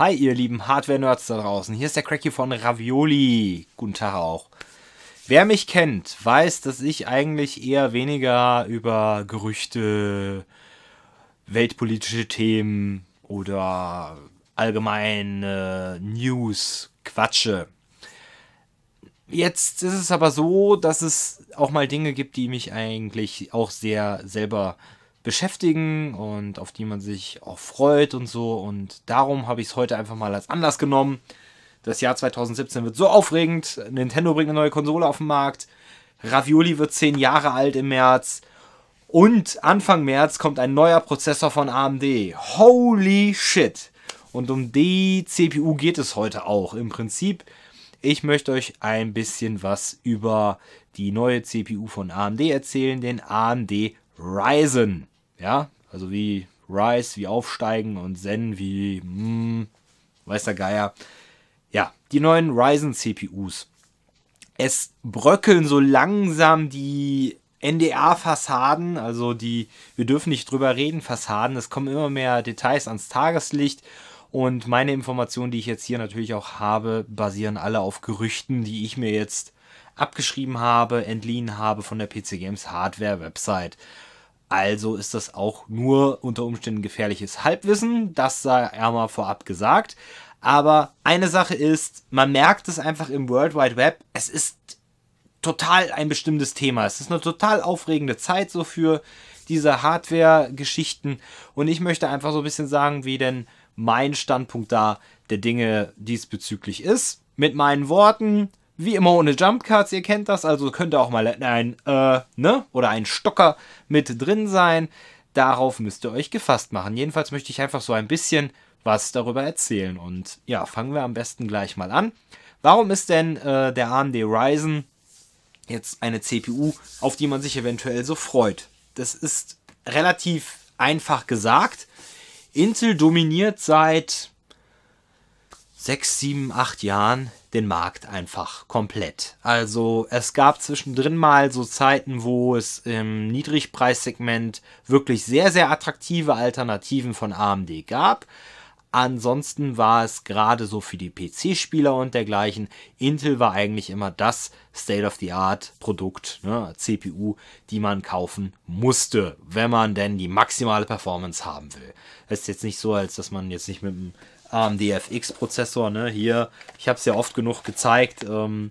Hi, ihr lieben Hardware-Nerds da draußen. Hier ist der Cracky von Ravioli. Guten Tag auch. Wer mich kennt, weiß, dass ich eigentlich eher weniger über Gerüchte, weltpolitische Themen oder allgemeine News quatsche. Jetzt ist es aber so, dass es auch mal Dinge gibt, die mich eigentlich auch sehr selber äh, beschäftigen und auf die man sich auch freut und so. Und darum habe ich es heute einfach mal als Anlass genommen. Das Jahr 2017 wird so aufregend. Nintendo bringt eine neue Konsole auf den Markt. Ravioli wird 10 Jahre alt im März. Und Anfang März kommt ein neuer Prozessor von AMD. Holy shit! Und um die CPU geht es heute auch. Im Prinzip, ich möchte euch ein bisschen was über die neue CPU von AMD erzählen, den AMD Ryzen. Ja, also wie Rise, wie Aufsteigen und Zen, wie mm, weiß der Geier. Ja, die neuen Ryzen CPUs. Es bröckeln so langsam die NDA-Fassaden, also die, wir dürfen nicht drüber reden, Fassaden. Es kommen immer mehr Details ans Tageslicht. Und meine Informationen, die ich jetzt hier natürlich auch habe, basieren alle auf Gerüchten, die ich mir jetzt abgeschrieben habe, entliehen habe von der PC Games Hardware Website. Also ist das auch nur unter Umständen gefährliches Halbwissen, das sei einmal vorab gesagt. Aber eine Sache ist, man merkt es einfach im World Wide Web, es ist total ein bestimmtes Thema. Es ist eine total aufregende Zeit so für diese Hardware-Geschichten. Und ich möchte einfach so ein bisschen sagen, wie denn mein Standpunkt da der Dinge diesbezüglich ist. Mit meinen Worten, wie immer ohne Jumpcards, ihr kennt das, also könnte auch mal ein äh, ne oder ein Stocker mit drin sein. Darauf müsst ihr euch gefasst machen. Jedenfalls möchte ich einfach so ein bisschen was darüber erzählen und ja, fangen wir am besten gleich mal an. Warum ist denn äh, der AMD Ryzen jetzt eine CPU, auf die man sich eventuell so freut? Das ist relativ einfach gesagt. Intel dominiert seit sechs, sieben, acht Jahren den Markt einfach komplett. Also es gab zwischendrin mal so Zeiten, wo es im Niedrigpreissegment wirklich sehr, sehr attraktive Alternativen von AMD gab. Ansonsten war es gerade so für die PC-Spieler und dergleichen. Intel war eigentlich immer das State-of-the-Art-Produkt, ne, CPU, die man kaufen musste, wenn man denn die maximale Performance haben will. Es ist jetzt nicht so, als dass man jetzt nicht mit einem AMD-FX-Prozessor, ähm, ne, hier, ich habe es ja oft genug gezeigt, ähm,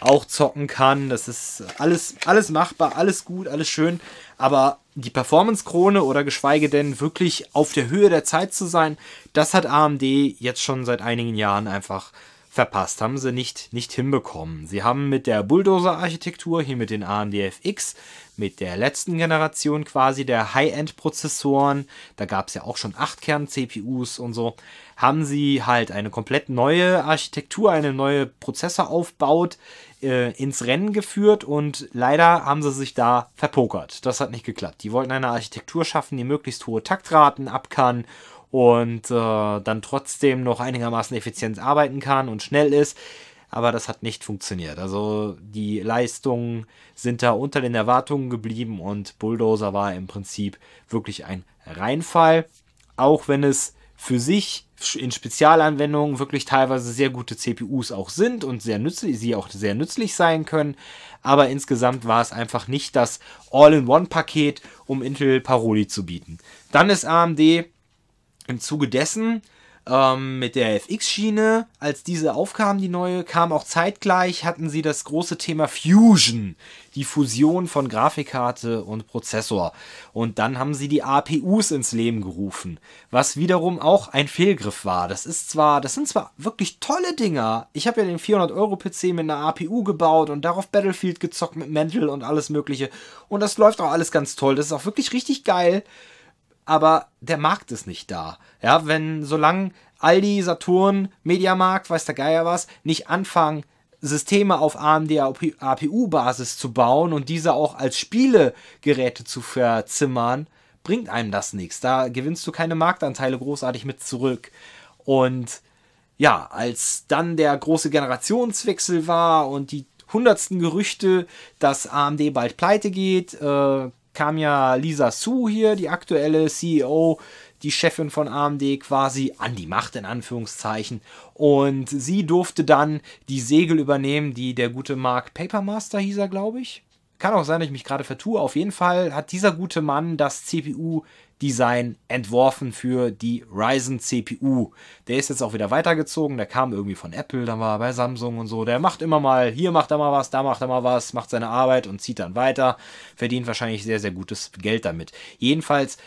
auch zocken kann. Das ist alles, alles machbar, alles gut, alles schön. Aber die Performance-Krone oder geschweige denn wirklich auf der Höhe der Zeit zu sein, das hat AMD jetzt schon seit einigen Jahren einfach verpasst, haben sie nicht, nicht hinbekommen. Sie haben mit der Bulldozer-Architektur, hier mit den AMD FX, mit der letzten Generation quasi der High-End-Prozessoren, da gab es ja auch schon 8-Kern-CPUs und so, haben sie halt eine komplett neue Architektur, eine neue Prozessor aufbaut, äh, ins Rennen geführt und leider haben sie sich da verpokert. Das hat nicht geklappt. Die wollten eine Architektur schaffen, die möglichst hohe Taktraten ab kann und äh, dann trotzdem noch einigermaßen effizient arbeiten kann und schnell ist. Aber das hat nicht funktioniert. Also die Leistungen sind da unter den Erwartungen geblieben und Bulldozer war im Prinzip wirklich ein Reinfall. Auch wenn es für sich in Spezialanwendungen wirklich teilweise sehr gute CPUs auch sind und sehr nützlich, sie auch sehr nützlich sein können. Aber insgesamt war es einfach nicht das All-in-One-Paket, um Intel Paroli zu bieten. Dann ist AMD im Zuge dessen ähm, mit der FX-Schiene, als diese aufkam, die neue, kam auch zeitgleich, hatten sie das große Thema Fusion, die Fusion von Grafikkarte und Prozessor. Und dann haben sie die APUs ins Leben gerufen, was wiederum auch ein Fehlgriff war. Das ist zwar, das sind zwar wirklich tolle Dinger. Ich habe ja den 400-Euro-PC mit einer APU gebaut und darauf Battlefield gezockt mit Mantle und alles Mögliche. Und das läuft auch alles ganz toll. Das ist auch wirklich richtig geil aber der Markt ist nicht da. Ja, wenn solange Aldi, Saturn, Mediamarkt, weiß der Geier was, nicht anfangen, Systeme auf AMD-APU-Basis zu bauen und diese auch als Spielegeräte zu verzimmern, bringt einem das nichts. Da gewinnst du keine Marktanteile großartig mit zurück. Und ja, als dann der große Generationswechsel war und die hundertsten Gerüchte, dass AMD bald pleite geht, äh, kam ja Lisa Su hier, die aktuelle CEO, die Chefin von AMD quasi an die Macht in Anführungszeichen. Und sie durfte dann die Segel übernehmen, die der gute Mark Papermaster hieß er, glaube ich. Kann auch sein, dass ich mich gerade vertue. Auf jeden Fall hat dieser gute Mann das CPU Design entworfen für die Ryzen CPU. Der ist jetzt auch wieder weitergezogen, der kam irgendwie von Apple, dann war er bei Samsung und so. Der macht immer mal, hier macht er mal was, da macht er mal was, macht seine Arbeit und zieht dann weiter, verdient wahrscheinlich sehr, sehr gutes Geld damit. Jedenfalls,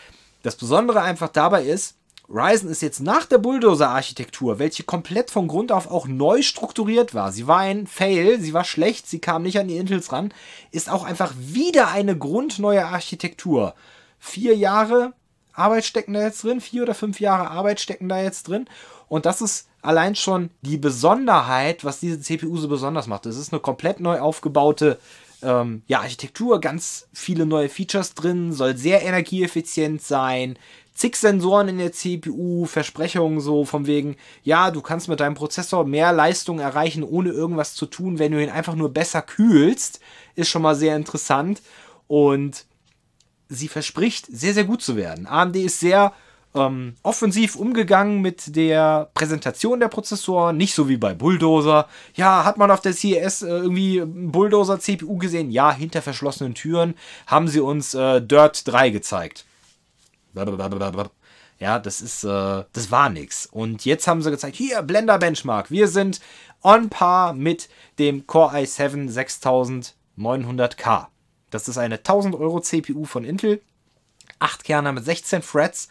das Besondere einfach dabei ist, Ryzen ist jetzt nach der Bulldozer-Architektur, welche komplett von Grund auf auch neu strukturiert war. Sie war ein Fail, sie war schlecht, sie kam nicht an die Intels ran, ist auch einfach wieder eine grundneue Architektur. Vier Jahre Arbeit stecken da jetzt drin, vier oder fünf Jahre Arbeit stecken da jetzt drin. Und das ist allein schon die Besonderheit, was diese CPU so besonders macht. Es ist eine komplett neu aufgebaute ähm, ja, Architektur, ganz viele neue Features drin, soll sehr energieeffizient sein. Zig Sensoren in der CPU, Versprechungen so von wegen, ja, du kannst mit deinem Prozessor mehr Leistung erreichen, ohne irgendwas zu tun, wenn du ihn einfach nur besser kühlst, ist schon mal sehr interessant. Und sie verspricht, sehr, sehr gut zu werden. AMD ist sehr ähm, offensiv umgegangen mit der Präsentation der Prozessoren, nicht so wie bei Bulldozer. Ja, hat man auf der CES äh, irgendwie Bulldozer CPU gesehen? Ja, hinter verschlossenen Türen haben sie uns äh, Dirt 3 gezeigt. Ja, das ist, äh, das war nix. Und jetzt haben sie gezeigt, hier, Blender Benchmark. Wir sind on par mit dem Core i7 6900K. Das ist eine 1000 Euro CPU von Intel, 8 Kerne mit 16 Threads,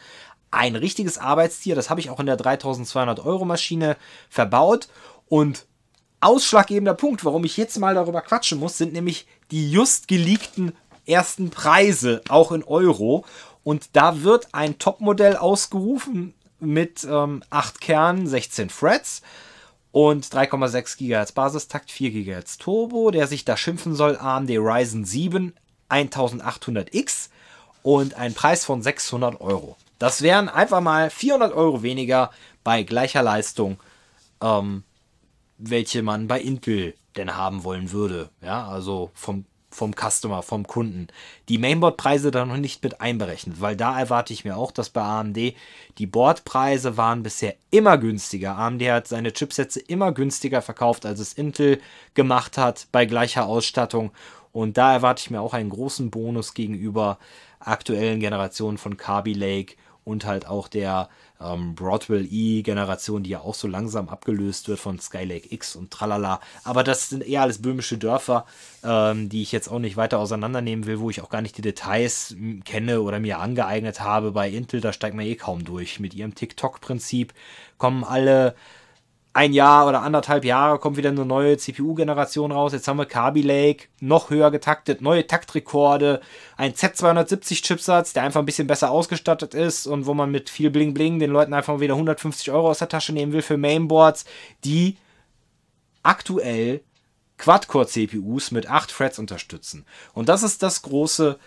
ein richtiges Arbeitstier, das habe ich auch in der 3200 Euro Maschine verbaut und ausschlaggebender Punkt, warum ich jetzt mal darüber quatschen muss, sind nämlich die just geleakten ersten Preise, auch in Euro. Und da wird ein Topmodell ausgerufen mit ähm, 8 Kernen, 16 Threads und 3,6 GHz Basistakt, 4 GHz Turbo, der sich da schimpfen soll, AMD Ryzen 7 1800X und ein Preis von 600 Euro. Das wären einfach mal 400 Euro weniger bei gleicher Leistung, ähm, welche man bei Intel denn haben wollen würde. Ja, also vom vom Customer, vom Kunden. Die Mainboard-Preise da noch nicht mit einberechnet, weil da erwarte ich mir auch, dass bei AMD die Board-Preise waren bisher immer günstiger. AMD hat seine Chipsätze immer günstiger verkauft, als es Intel gemacht hat bei gleicher Ausstattung. Und da erwarte ich mir auch einen großen Bonus gegenüber aktuellen Generationen von Kaby Lake und halt auch der ähm, Broadwell E-Generation, die ja auch so langsam abgelöst wird von Skylake X und tralala. Aber das sind eher alles böhmische Dörfer, ähm, die ich jetzt auch nicht weiter auseinandernehmen will, wo ich auch gar nicht die Details kenne oder mir angeeignet habe. Bei Intel, da steigt man eh kaum durch. Mit ihrem TikTok-Prinzip kommen alle ein Jahr oder anderthalb Jahre kommt wieder eine neue CPU-Generation raus. Jetzt haben wir Kaby Lake, noch höher getaktet, neue Taktrekorde, ein Z270-Chipsatz, der einfach ein bisschen besser ausgestattet ist und wo man mit viel Bling Bling den Leuten einfach wieder 150 Euro aus der Tasche nehmen will für Mainboards, die aktuell Quad-Core-CPUs mit 8 Threads unterstützen. Und das ist das große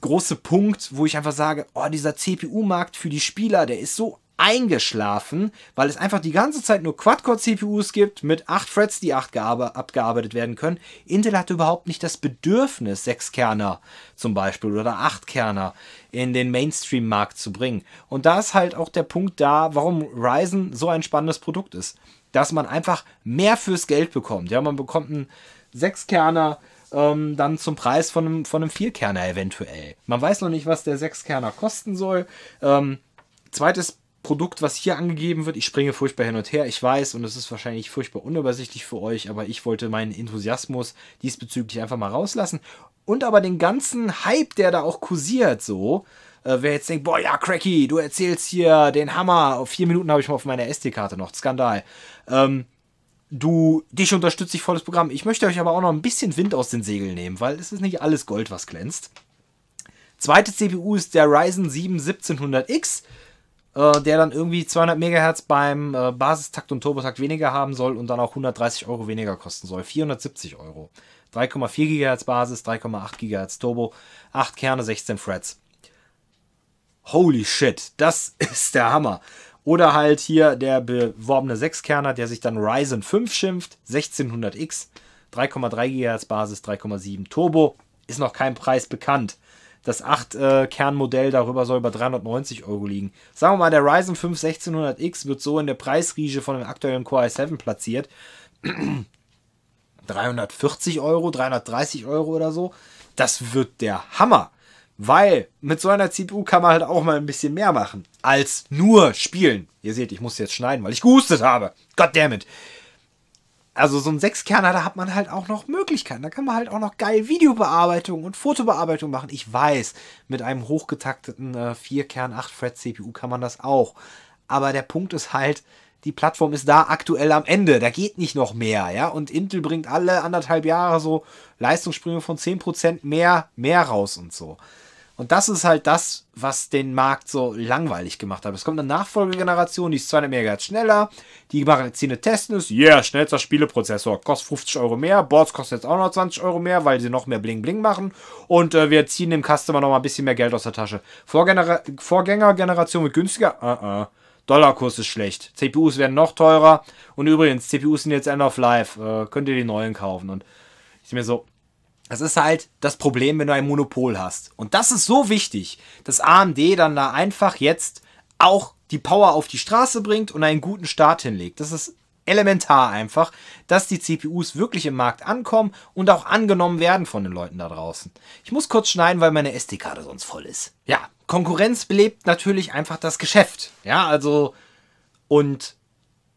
große Punkt, wo ich einfach sage, oh, dieser CPU-Markt für die Spieler, der ist so eingeschlafen, weil es einfach die ganze Zeit nur Quad-Core-CPUs gibt mit 8 Threads, die 8 abgearbeitet werden können. Intel hatte überhaupt nicht das Bedürfnis, 6 Kerner zum Beispiel oder 8 Kerner in den Mainstream-Markt zu bringen. Und da ist halt auch der Punkt da, warum Ryzen so ein spannendes Produkt ist. Dass man einfach mehr fürs Geld bekommt. Ja, man bekommt einen 6-Kerner ähm, dann zum Preis von einem, von einem 4-Kerner eventuell. Man weiß noch nicht, was der 6-Kerner kosten soll. Ähm, zweites Produkt, was hier angegeben wird, ich springe furchtbar hin und her, ich weiß, und es ist wahrscheinlich furchtbar unübersichtlich für euch, aber ich wollte meinen Enthusiasmus diesbezüglich einfach mal rauslassen. Und aber den ganzen Hype, der da auch kursiert, so, äh, wer jetzt denkt, boah, ja, Cracky, du erzählst hier den Hammer, vier Minuten habe ich mal auf meiner SD-Karte noch, Skandal. Ähm, du, dich unterstütze ich volles Programm. Ich möchte euch aber auch noch ein bisschen Wind aus den Segeln nehmen, weil es ist nicht alles Gold, was glänzt. Zweite CPU ist der Ryzen 7 1700X äh, der dann irgendwie 200 Megahertz beim äh, Basistakt und Turbotakt weniger haben soll und dann auch 130 Euro weniger kosten soll. 470 Euro. 3,4 GHz Basis, 3,8 GHz Turbo, 8 Kerne, 16 Frets. Holy shit, das ist der Hammer. Oder halt hier der beworbene 6-Kerner, der sich dann Ryzen 5 schimpft, 1600X, 3,3 GHz Basis, 3,7 Turbo. Ist noch kein Preis bekannt. Das 8 äh, kernmodell darüber soll bei 390 Euro liegen. Sagen wir mal, der Ryzen 5 1600X wird so in der Preisriege von dem aktuellen Core i7 platziert. 340 Euro, 330 Euro oder so. Das wird der Hammer. Weil mit so einer CPU kann man halt auch mal ein bisschen mehr machen als nur spielen. Ihr seht, ich muss jetzt schneiden, weil ich gehustet habe. Goddammit also so ein Sechskerner, da hat man halt auch noch Möglichkeiten. Da kann man halt auch noch geil Videobearbeitung und Fotobearbeitung machen. Ich weiß, mit einem hochgetakteten äh, 4-Kern fret cpu kann man das auch. Aber der Punkt ist halt, die Plattform ist da aktuell am Ende. Da geht nicht noch mehr, ja. Und Intel bringt alle anderthalb Jahre so Leistungssprünge von 10% mehr, mehr raus und so. Und das ist halt das, was den Markt so langweilig gemacht hat. Es kommt eine Nachfolgegeneration, die ist 200 MHz schneller, die machen jetzt hier eine yeah, schnellster Spieleprozessor, kostet 50 Euro mehr, Boards kosten jetzt auch noch 20 Euro mehr, weil sie noch mehr Bling Bling machen und äh, wir ziehen dem Customer nochmal ein bisschen mehr Geld aus der Tasche. Vorgängergeneration wird günstiger, uh -uh. Dollarkurs ist schlecht. CPUs werden noch teurer. Und übrigens, CPUs sind jetzt End of Life. Äh, könnt ihr die neuen kaufen? Und ich mir so, das ist halt das Problem, wenn du ein Monopol hast. Und das ist so wichtig, dass AMD dann da einfach jetzt auch die Power auf die Straße bringt und einen guten Start hinlegt. Das ist elementar einfach, dass die CPUs wirklich im Markt ankommen und auch angenommen werden von den Leuten da draußen. Ich muss kurz schneiden, weil meine SD-Karte sonst voll ist. Ja, Konkurrenz belebt natürlich einfach das Geschäft. Ja, also und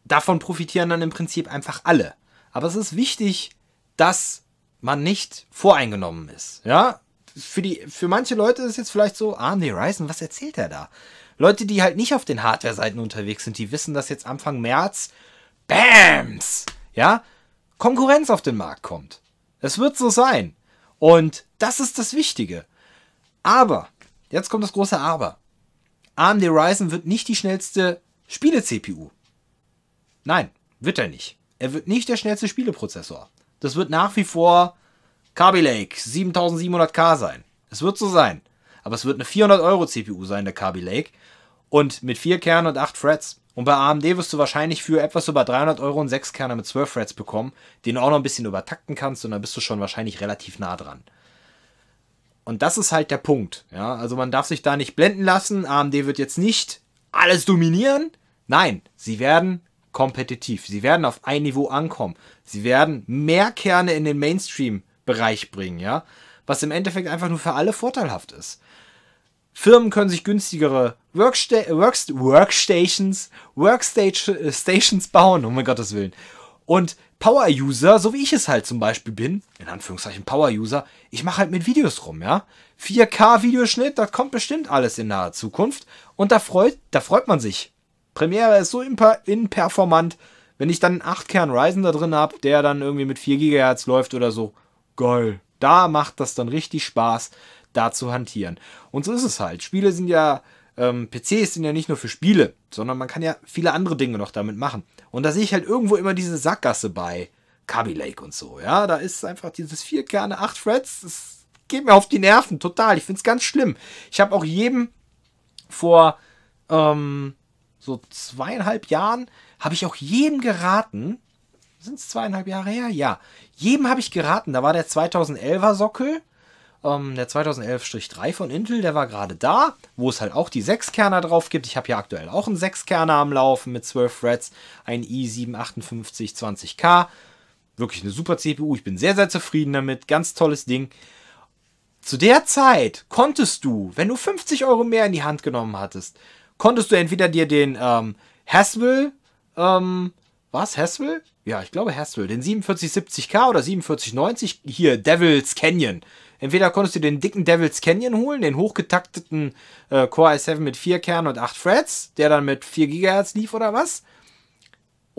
davon profitieren dann im Prinzip einfach alle. Aber es ist wichtig, dass man nicht voreingenommen ist. Ja, für die, für manche Leute ist es jetzt vielleicht so, AMD ah, Ryzen, was erzählt er da? Leute, die halt nicht auf den Hardware-Seiten unterwegs sind, die wissen, dass jetzt Anfang März, BAMS, ja, Konkurrenz auf den Markt kommt. Es wird so sein. Und das ist das Wichtige. Aber, jetzt kommt das große Aber. AMD Ryzen wird nicht die schnellste Spiele-CPU. Nein, wird er nicht. Er wird nicht der schnellste Spieleprozessor. Das wird nach wie vor Kaby Lake 7700K sein. Es wird so sein. Aber es wird eine 400 Euro CPU sein, der Kaby Lake. Und mit 4 Kernen und 8 Threads. Und bei AMD wirst du wahrscheinlich für etwas über 300 Euro einen 6 Kerner mit 12 Threads bekommen, den du auch noch ein bisschen übertakten kannst und dann bist du schon wahrscheinlich relativ nah dran. Und das ist halt der Punkt. Ja? Also man darf sich da nicht blenden lassen. AMD wird jetzt nicht alles dominieren. Nein, sie werden kompetitiv. Sie werden auf ein Niveau ankommen. Sie werden mehr Kerne in den Mainstream-Bereich bringen, ja. Was im Endeffekt einfach nur für alle vorteilhaft ist. Firmen können sich günstigere Worksta Workst Workstations, Workstations äh, bauen, um mein Gottes Willen. Und Power-User, so wie ich es halt zum Beispiel bin, in Anführungszeichen Power-User, ich mache halt mit Videos rum, ja. 4K-Videoschnitt, das kommt bestimmt alles in naher Zukunft. Und da freut, da freut man sich Premiere ist so imperformant. Wenn ich dann einen 8-Kern Ryzen da drin habe, der dann irgendwie mit 4 GHz läuft oder so, geil. Da macht das dann richtig Spaß, da zu hantieren. Und so ist es halt. Spiele sind ja, ähm, PCs sind ja nicht nur für Spiele, sondern man kann ja viele andere Dinge noch damit machen. Und da sehe ich halt irgendwo immer diese Sackgasse bei Kaby Lake und so. Ja, da ist einfach dieses 4 Kerne, 8 Threads, das geht mir auf die Nerven, total. Ich finde es ganz schlimm. Ich habe auch jedem vor, ähm, so zweieinhalb Jahren habe ich auch jedem geraten, sind es zweieinhalb Jahre her? Ja. Jedem habe ich geraten, da war der 2011er Sockel, ähm, der 2011-3 von Intel, der war gerade da, wo es halt auch die 6-Kerner drauf gibt. Ich habe ja aktuell auch einen 6-Kerner am Laufen mit 12 Threads, ein i758 20K. Wirklich eine super CPU, ich bin sehr, sehr zufrieden damit, ganz tolles Ding. Zu der Zeit konntest du, wenn du 50 Euro mehr in die Hand genommen hattest, konntest du entweder dir den ähm, Haswell, ähm, was, Haswell? Ja, ich glaube Haswell, den 4770K oder 4790, hier Devil's Canyon. Entweder konntest du den dicken Devil's Canyon holen, den hochgetakteten äh, Core i7 mit 4 Kernen und 8 Threads, der dann mit 4 GHz lief oder was.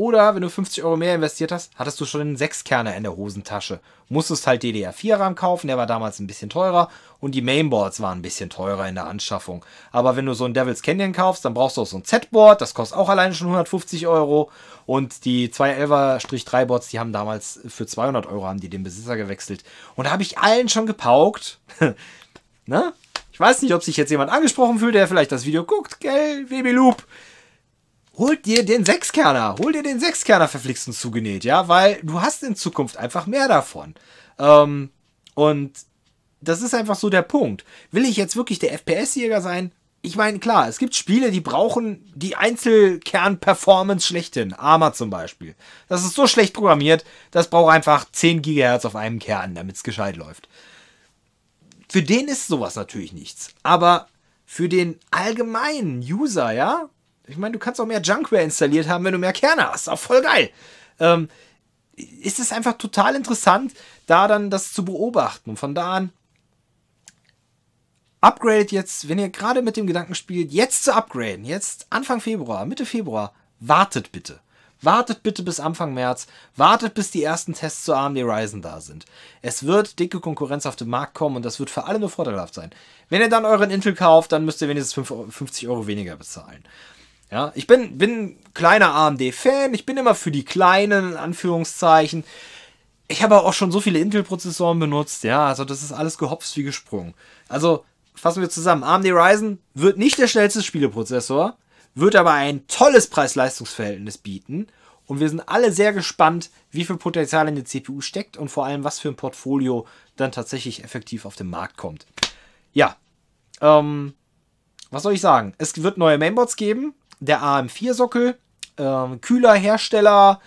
Oder wenn du 50 Euro mehr investiert hast, hattest du schon einen Sechskerner in der Hosentasche. Musstest halt DDR4-Rahmen kaufen, der war damals ein bisschen teurer und die Mainboards waren ein bisschen teurer in der Anschaffung. Aber wenn du so ein Devil's Canyon kaufst, dann brauchst du auch so ein Z-Board, das kostet auch alleine schon 150 Euro und die 211er-3-Boards, die haben damals für 200 Euro haben die den Besitzer gewechselt. Und da habe ich allen schon gepaukt. ne? Ich weiß nicht, ob sich jetzt jemand angesprochen fühlt, der vielleicht das Video guckt, gell, Baby Loop holt dir den Sechskerner. Hol dir den Sechskerner verflixt und zugenäht, ja, weil du hast in Zukunft einfach mehr davon. Ähm, und das ist einfach so der Punkt. Will ich jetzt wirklich der FPS-Jäger sein? Ich meine, klar, es gibt Spiele, die brauchen die Einzelkern-Performance schlechthin. Arma zum Beispiel. Das ist so schlecht programmiert, das braucht einfach 10 GHz auf einem Kern, damit es gescheit läuft. Für den ist sowas natürlich nichts. Aber für den allgemeinen User, ja, ich meine, du kannst auch mehr Junkware installiert haben, wenn du mehr Kerne hast. Auch voll geil. Ähm, ist es einfach total interessant, da dann das zu beobachten. Und von da an, upgradet jetzt, wenn ihr gerade mit dem Gedanken spielt, jetzt zu upgraden, jetzt Anfang Februar, Mitte Februar, wartet bitte. Wartet bitte bis Anfang März, wartet bis die ersten Tests zu AMD Ryzen da sind. Es wird dicke Konkurrenz auf den Markt kommen und das wird für alle nur vorteilhaft sein. Wenn ihr dann euren Intel kauft, dann müsst ihr wenigstens 50 Euro weniger bezahlen. Ja, ich bin, bin kleiner AMD-Fan, ich bin immer für die kleinen, in Anführungszeichen. Ich habe auch schon so viele Intel-Prozessoren benutzt, ja, also das ist alles gehopst wie gesprungen. Also fassen wir zusammen, AMD Ryzen wird nicht der schnellste Spieleprozessor, wird aber ein tolles Preis-Leistungs-Verhältnis bieten und wir sind alle sehr gespannt, wie viel Potenzial in der CPU steckt und vor allem, was für ein Portfolio dann tatsächlich effektiv auf den Markt kommt. Ja, ähm, was soll ich sagen? Es wird neue Mainboards geben der AM4-Sockel, ähm, kühler Hersteller.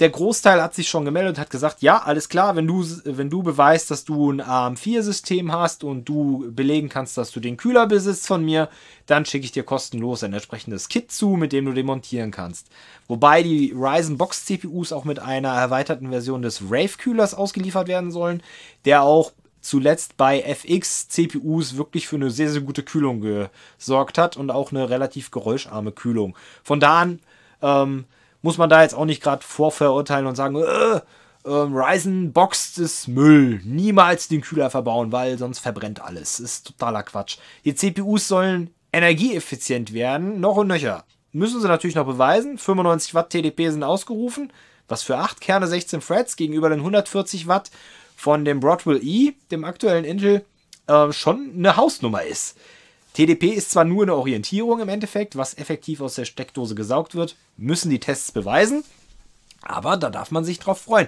Der Großteil hat sich schon gemeldet und hat gesagt, ja, alles klar, wenn du, wenn du beweist, dass du ein AM4-System hast und du belegen kannst, dass du den Kühler besitzt von mir, dann schicke ich dir kostenlos ein entsprechendes Kit zu, mit dem du den montieren kannst. Wobei die Ryzen Box CPUs auch mit einer erweiterten Version des Rave-Kühlers ausgeliefert werden sollen, der auch zuletzt bei FX CPUs wirklich für eine sehr, sehr gute Kühlung gesorgt hat und auch eine relativ geräuscharme Kühlung. Von da an ähm, muss man da jetzt auch nicht gerade vorverurteilen und sagen, äh, ähm, Ryzen boxt ist Müll. Niemals den Kühler verbauen, weil sonst verbrennt alles. Ist totaler Quatsch. Die CPUs sollen energieeffizient werden, noch und nöcher. Müssen sie natürlich noch beweisen. 95 Watt TDP sind ausgerufen. Was für 8 Kerne 16 Threads gegenüber den 140 Watt von dem Broadwell E, dem aktuellen Intel, äh, schon eine Hausnummer ist. TDP ist zwar nur eine Orientierung im Endeffekt, was effektiv aus der Steckdose gesaugt wird, müssen die Tests beweisen, aber da darf man sich drauf freuen.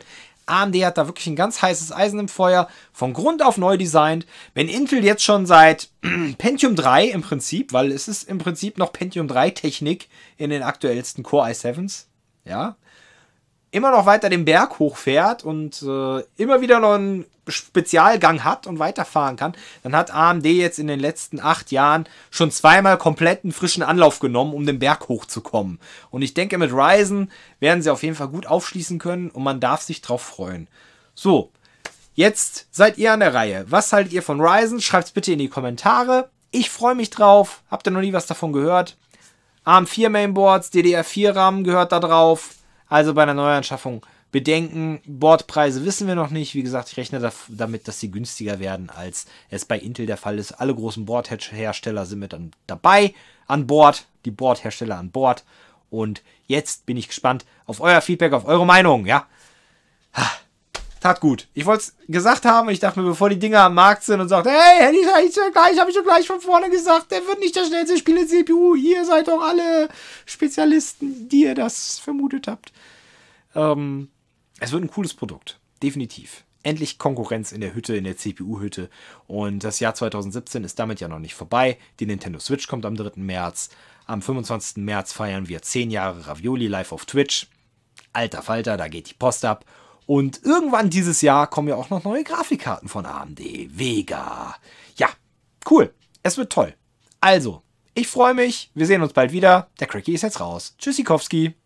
AMD hat da wirklich ein ganz heißes Eisen im Feuer, von Grund auf neu designt. Wenn Intel jetzt schon seit Pentium 3 im Prinzip, weil es ist im Prinzip noch Pentium 3 Technik in den aktuellsten Core i7s, ja, immer noch weiter den Berg hochfährt und äh, immer wieder noch einen Spezialgang hat und weiterfahren kann, dann hat AMD jetzt in den letzten acht Jahren schon zweimal kompletten frischen Anlauf genommen, um den Berg hochzukommen. Und ich denke, mit Ryzen werden sie auf jeden Fall gut aufschließen können und man darf sich drauf freuen. So, jetzt seid ihr an der Reihe. Was haltet ihr von Ryzen? Schreibt es bitte in die Kommentare. Ich freue mich drauf. Habt ihr noch nie was davon gehört? ARM4 Mainboards, DDR4 RAM gehört da drauf. Also bei einer Neuanschaffung bedenken. Bordpreise wissen wir noch nicht. Wie gesagt, ich rechne damit, dass sie günstiger werden, als es bei Intel der Fall ist. Alle großen Bordhersteller sind mit dann dabei an Bord, die Bordhersteller an Bord. Und jetzt bin ich gespannt auf euer Feedback, auf eure Meinung, ja? Ha. Tat gut. Ich wollte es gesagt haben, ich dachte mir, bevor die Dinger am Markt sind und sagt, hey, hätte ich ja gleich, habe ich doch gleich von vorne gesagt, der wird nicht der schnellste Spieler CPU. Ihr seid doch alle Spezialisten, die ihr das vermutet habt. Ähm, es wird ein cooles Produkt. Definitiv. Endlich Konkurrenz in der Hütte, in der CPU-Hütte. Und das Jahr 2017 ist damit ja noch nicht vorbei. Die Nintendo Switch kommt am 3. März. Am 25. März feiern wir 10 Jahre Ravioli live auf Twitch. Alter Falter, da geht die Post ab. Und irgendwann dieses Jahr kommen ja auch noch neue Grafikkarten von AMD. Vega. Ja, cool. Es wird toll. Also, ich freue mich. Wir sehen uns bald wieder. Der Cracky ist jetzt raus. Tschüssikowski.